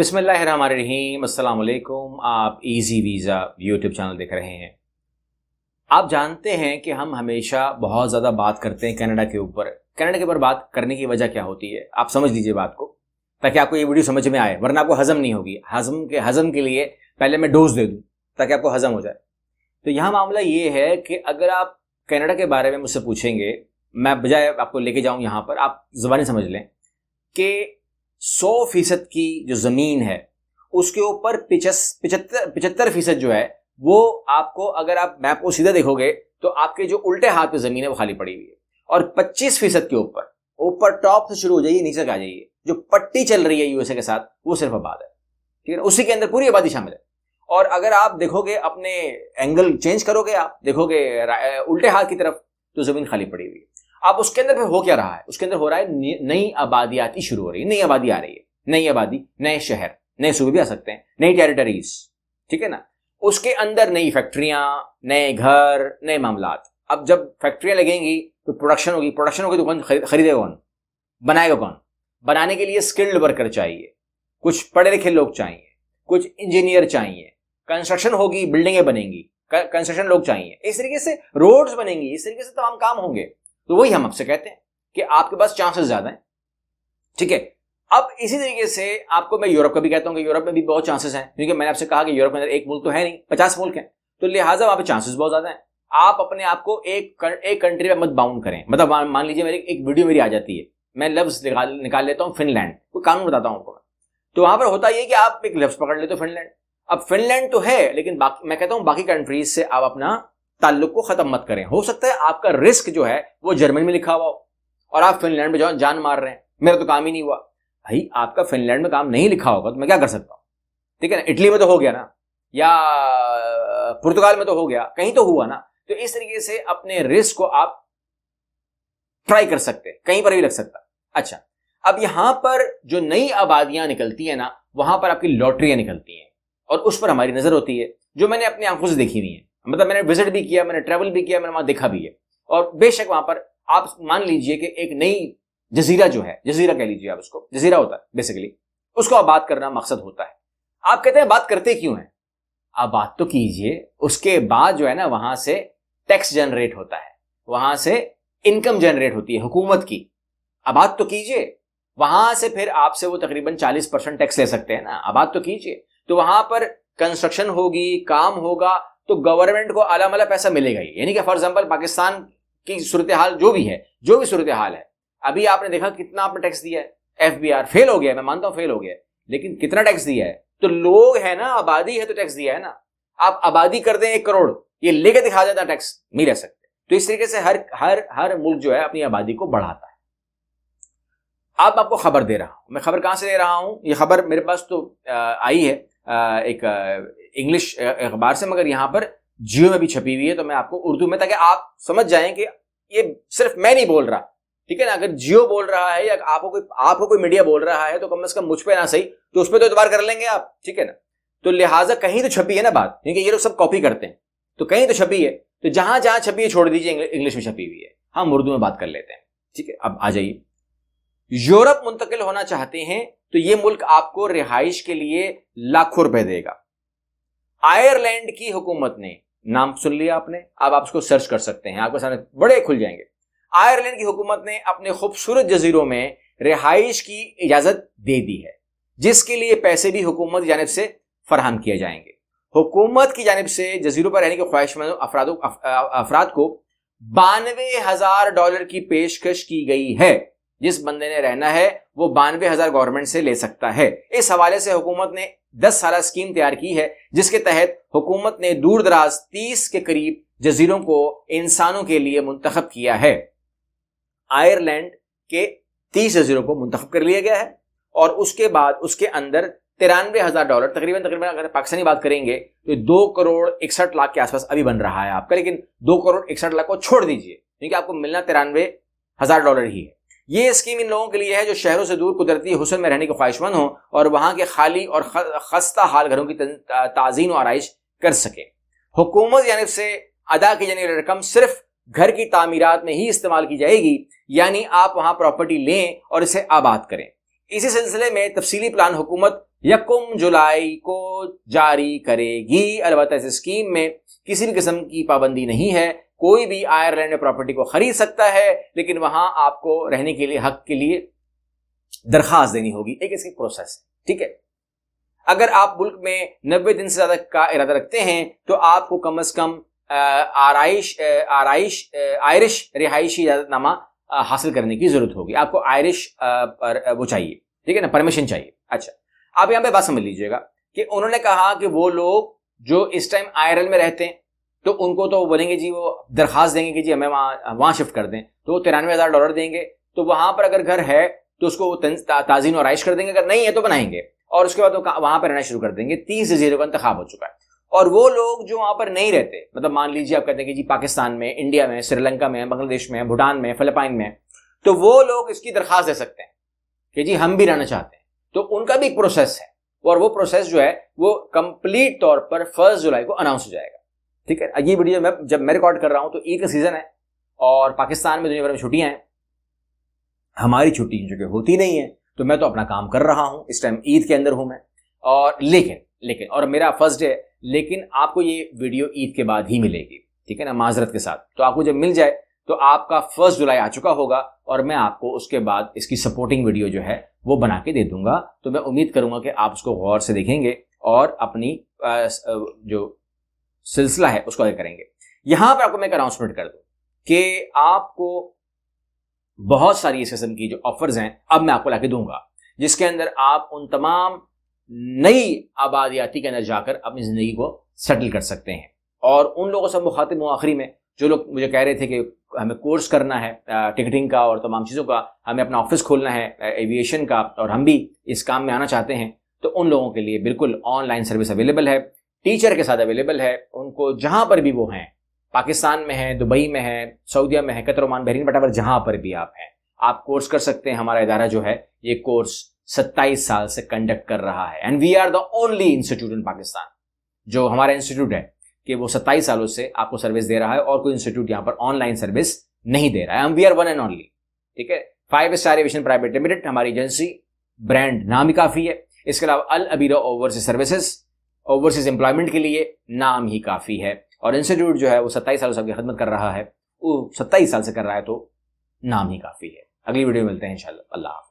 अस्सलाम अल्लाम आप इजी वीज़ा यूट्यूब चैनल देख रहे हैं आप जानते हैं कि हम हमेशा बहुत ज़्यादा बात करते हैं कनाडा के ऊपर कनाडा के ऊपर बात करने की वजह क्या होती है आप समझ लीजिए बात को ताकि आपको ये वीडियो समझ में आए वरना आपको हज़म नहीं होगी हज़म के हज़म के लिए पहले मैं डोज दे दूँ ताकि आपको हज़म हो जाए तो यहाँ मामला ये है कि अगर आप कनाडा के बारे में मुझसे पूछेंगे मैं बजाय आपको लेके जाऊँ यहाँ पर आप ज़ुबानी समझ लें कि सौ फीसद की जो ज़मीन है उसके ऊपर पिचस पिचहत्तर पिचहत्तर फीसद जो है वो आपको अगर आप मैप को सीधा देखोगे तो आपके जो उल्टे हाथ पे ज़मीन है वो खाली पड़ी हुई है और पच्चीस फीसद के ऊपर ऊपर टॉप से शुरू हो जाइए नीचे तक आ जाइए जो पट्टी चल रही है यूएसए के साथ वो सिर्फ आबाद है ठीक है उसी के अंदर पूरी आबादी शामिल है और अगर आप देखोगे अपने एंगल चेंज करोगे आप देखोगे उल्टे हाथ की तरफ तो जमीन खाली पड़ी हुई है अब उसके अंदर फिर हो क्या रहा है उसके अंदर हो रहा है नई आबादी आती शुरू हो रही है नई आबादी आ रही है नई आबादी नए शहर नए सूबे भी आ सकते हैं नई टेरिटरीज ठीक है ना उसके अंदर नई फैक्ट्रियां नए घर नए मामला अब जब फैक्ट्रियां लगेंगी तो प्रोडक्शन होगी प्रोडक्शन होगी तो कौन खरीदेगा कौन बनाएगा कौन बनाने के लिए स्किल्ड वर्कर चाहिए कुछ पढ़े लिखे लोग चाहिए कुछ इंजीनियर चाहिए कंस्ट्रक्शन होगी बिल्डिंगें बनेंगी कंस्ट्रक्शन लोग चाहिए इस तरीके से रोड्स बनेंगी इस तरीके से तमाम काम होंगे तो वही हम आपसे कहते हैं कि आपके पास चांसेस ज्यादा हैं ठीक है अब इसी तरीके से आपको मैं यूरोप का भी कहता हूँ कि यूरोप में भी बहुत चांसेस हैं क्योंकि मैंने आपसे कहा कि यूरोप में एक मुल्क तो है नहीं पचास मुल्क हैं तो लिहाजा वहां पर चांसेस बहुत ज्यादा हैं आप अपने आप को एक एक कंट्री में मत बाउंड करें मतलब मान लीजिए मेरी एक वीडियो मेरी आ जाती है मैं लफ्ज निकाल, निकाल लेता हूँ फिनलैंड कोई कानून बताता हूँ आपको तो वहां पर होता यह कि आप एक लफ्ज पकड़ लेते हो फिनलैंड अब फिनलैंड तो है लेकिन बाकी मैं कहता हूँ बाकी कंट्रीज से आप अपना ताल्लुक को खत्म मत करें हो सकता है आपका रिस्क जो है वो जर्मनी में लिखा हुआ हो और आप फिनलैंड में जो जान मार रहे हैं मेरा तो काम ही नहीं हुआ भाई आपका फिनलैंड में काम नहीं लिखा होगा तो मैं क्या कर सकता हूँ ठीक है ना इटली में तो हो गया ना या पुर्तगाल में तो हो गया कहीं तो हुआ ना तो इस तरीके से अपने रिस्क को आप ट्राई कर सकते कहीं पर भी लग सकता अच्छा अब यहां पर जो नई आबादियां निकलती है ना वहां पर आपकी लॉटरियां निकलती हैं और उस पर हमारी नजर होती है जो मैंने अपनी आंखों से देखी हुई है मतलब मैंने विजिट भी किया मैंने ट्रेवल भी किया मैंने वहां देखा भी है और बेशक वहां पर आप मान लीजिए कि एक नई जजीरा जो है जजीरा कह लीजिए आप उसको जजीरा होता है बेसिकली उसको आप बात करना मकसद होता है आप कहते हैं बात करते क्यों हैं आप बात तो कीजिए उसके बाद जो है ना वहां से टैक्स जनरेट होता है वहां से इनकम जनरेट होती है हुकूमत की आप बात तो कीजिए वहां से फिर आपसे वो तकरीबन 40 परसेंट टैक्स ले सकते हैं ना आप बात तो कीजिए तो वहां पर कंस्ट्रक्शन होगी काम होगा तो गवर्नमेंट को आला मला पैसा मिलेगा ही यानी कि फॉर एग्जाम्पल पाकिस्तान की सूरत हाल जो भी है जो भी सूरत हाल है अभी आपने देखा कितना आपने टैक्स दिया है एफ फेल हो गया मैं मानता हूँ फेल हो गया लेकिन कितना टैक्स दिया है तो लोग है ना आबादी है तो टैक्स दिया है ना आप आबादी कर दें एक करोड़ ये लेके दिखा देता टैक्स नहीं रह सकते तो इस तरीके से हर हर हर मुल्क जो है अपनी आबादी को बढ़ाता है अब आप आपको खबर दे रहा हूं मैं खबर कहां से दे रहा हूं ये खबर मेरे पास तो आई है एक इंग्लिश अखबार से मगर यहां पर जियो में भी छपी हुई है तो मैं आपको उर्दू में ताकि आप समझ जाएं कि ये सिर्फ मैं नहीं बोल रहा ठीक है ना अगर जियो बोल रहा है या आपको कोई आपको कोई मीडिया बोल रहा है तो कम से कम मुझ पर ना सही तो उस पर तो एतबार कर लेंगे आप ठीक है ना तो लिहाजा कहीं तो छपी है ना बात क्योंकि ये लोग सब कॉपी करते हैं तो कहीं तो छपी है तो जहां जहां छपी है छोड़ दीजिए इंग्लिश में छपी हुई है हम उर्दू में बात कर लेते हैं ठीक है अब आ जाइए यूरोप मुंतकिल होना चाहते हैं तो ये मुल्क आपको रिहाइश के लिए लाखों रुपए देगा आयरलैंड की हुकूमत ने नाम सुन लिया आपने अब आप उसको सर्च कर सकते हैं आपके सामने बड़े खुल जाएंगे आयरलैंड की हुकूमत ने अपने खूबसूरत जजीरों में रिहाइश की इजाजत दे दी है जिसके लिए पैसे भी हुकूमत की जानब से फराहम किए जाएंगे हुकूमत की जानब से जजीरों पर रहने के ख्वाहिशमंद अफराद अफराद को बानवे हजार डॉलर की पेशकश की गई है जिस बंदे ने रहना है वो बानवे हजार गवर्नमेंट से ले सकता है इस हवाले से हुकूमत ने दस साल स्कीम तैयार की है जिसके तहत हुकूमत ने दूर दराज तीस के करीब जजीरों को इंसानों के लिए मुंतखब किया है आयरलैंड के तीस जजीरों को मुंतखब कर लिया गया है और उसके बाद उसके अंदर तिरानवे हजार डॉलर तकरीबन तकरीबन अगर पाकिस्तानी बात करेंगे तो दो करोड़ इकसठ लाख के आसपास अभी बन रहा है आपका लेकिन दो करोड़ इकसठ लाख को छोड़ दीजिए क्योंकि आपको मिलना तिरानवे हजार डॉलर ही है ये स्कीम इन लोगों के लिए है जो शहरों से दूर कुदरती हुसन में रहने के ख्वाहिशमंद हों और वहाँ के खाली और खस्ता हाल घरों की ताजीन और आइश कर सके हुकूमत जानब से अदा की जाने रकम सिर्फ घर की तामीरत में ही इस्तेमाल की जाएगी यानी आप वहाँ प्रॉपर्टी लें और इसे आबाद करें इसी सिलसिले में तफसीली प्लान हुकूमत यकुम जुलाई को जारी करेगी अलबत्त इस स्कीम में किसी भी किस्म की पाबंदी नहीं है कोई भी आयरलैंड में प्रॉपर्टी को खरीद सकता है लेकिन वहां आपको रहने के लिए हक के लिए दरखास्त देनी होगी एक इसकी प्रोसेस ठीक है अगर आप मुल्क में नब्बे दिन से ज्यादा का इरादा रखते हैं तो आपको कम अज कम आरइश आरइश आयरिश रिहायशी इजाजतनामा हासिल करने की जरूरत होगी आपको आयरिश वो चाहिए ठीक है ना परमिशन चाहिए अच्छा आप यहां पे बात समझ लीजिएगा कि उन्होंने कहा कि वो लोग जो इस टाइम आयरल में रहते हैं तो उनको तो बोलेंगे जी वो दरखास्त देंगे कि जी हमें वहाँ वहाँ शिफ्ट कर दें तो वो तिरानवे हज़ार डॉलर देंगे तो वहाँ पर अगर घर है तो उसको ताजीन और आइश कर देंगे अगर नहीं है तो बनाएंगे और उसके बाद वो वहाँ पर रहना शुरू कर देंगे तीस जीरो का इंतखा हो चुका है और वो लोग जो वहाँ पर नहीं रहते मतलब मान लीजिए आप कहते हैं कि जी पाकिस्तान में इंडिया में श्रीलंका में बांग्लादेश में भूटान में फिलिपाइन में तो वो लोग इसकी दरख्वास्त दे सकते हैं कि जी हम भी रहना चाहते हैं तो उनका भी एक प्रोसेस है और वो प्रोसेस जो है वो कंप्लीट तौर पर फर्स्ट जुलाई को अनाउंस हो जाएगा ठीक है ये वीडियो मैं जब मैं रिकॉर्ड कर रहा हूँ तो एक सीज़न है और पाकिस्तान में दुनिया भर में छुट्टियाँ हैं हमारी छुट्टी जो कि होती नहीं है तो मैं तो अपना काम कर रहा हूँ इस टाइम ईद के अंदर हूँ मैं और लेकिन लेकिन और मेरा फर्स्ट डे लेकिन आपको ये वीडियो ईद के बाद ही मिलेगी ठीक है ना माजरत के साथ तो आपको जब मिल जाए तो आपका फर्स्ट जुलाई आ चुका होगा और मैं आपको उसके बाद इसकी सपोर्टिंग वीडियो जो है वो बना के दे दूंगा तो मैं उम्मीद करूंगा कि आप उसको गौर से देखेंगे और अपनी जो सिलसिला है उसको आगे करेंगे यहां पर आपको मैं एक अनाउंसमेंट कर दू कि आपको बहुत सारी इस किस्म की जो ऑफर्स हैं अब मैं आपको लाके दूंगा जिसके अंदर आप उन तमाम नई आबादियाती के अंदर जाकर अपनी ज़िंदगी को सेटल कर सकते हैं और उन लोगों से मुखातिब हूँ आखिरी में जो लोग मुझे कह रहे थे कि हमें कोर्स करना है टिकटिंग का और तमाम चीज़ों का हमें अपना ऑफिस खोलना है एविएशन का और हम भी इस काम में आना चाहते हैं तो उन लोगों के लिए बिल्कुल ऑनलाइन सर्विस अवेलेबल है टीचर के साथ अवेलेबल है उनको जहां पर भी वो हैं पाकिस्तान में है दुबई में है सऊदीया में है कतर ओमान बहरीन वटावर जहां पर भी आप हैं आप कोर्स कर सकते हैं हमारा इदारा जो है ये कोर्स सत्ताईस साल से कंडक्ट कर रहा है and we are the only institute in Pakistan जो हमारा इंस्टीट्यूट है कि वो सत्ताईस सालों से आपको सर्विस दे रहा है और कोई इंस्टीट्यूट यहाँ पर ऑनलाइन सर्विस नहीं दे रहा है we are one and only ठीक है five star aviation private limited हमारी एजेंसी ब्रांड नाम ही काफी है इसके अलावा Al Abira oversea services overseas employment के लिए नाम ही काफ़ी है और इंस्टीट्यूट जो है वो सत्ताईस साल से आपकी खदमत कर रहा है वो सत्ताईस साल से कर रहा है तो नाम ही काफ़ी है अगली वीडियो में मिलते हैं इंशाल्लाह अल्लाह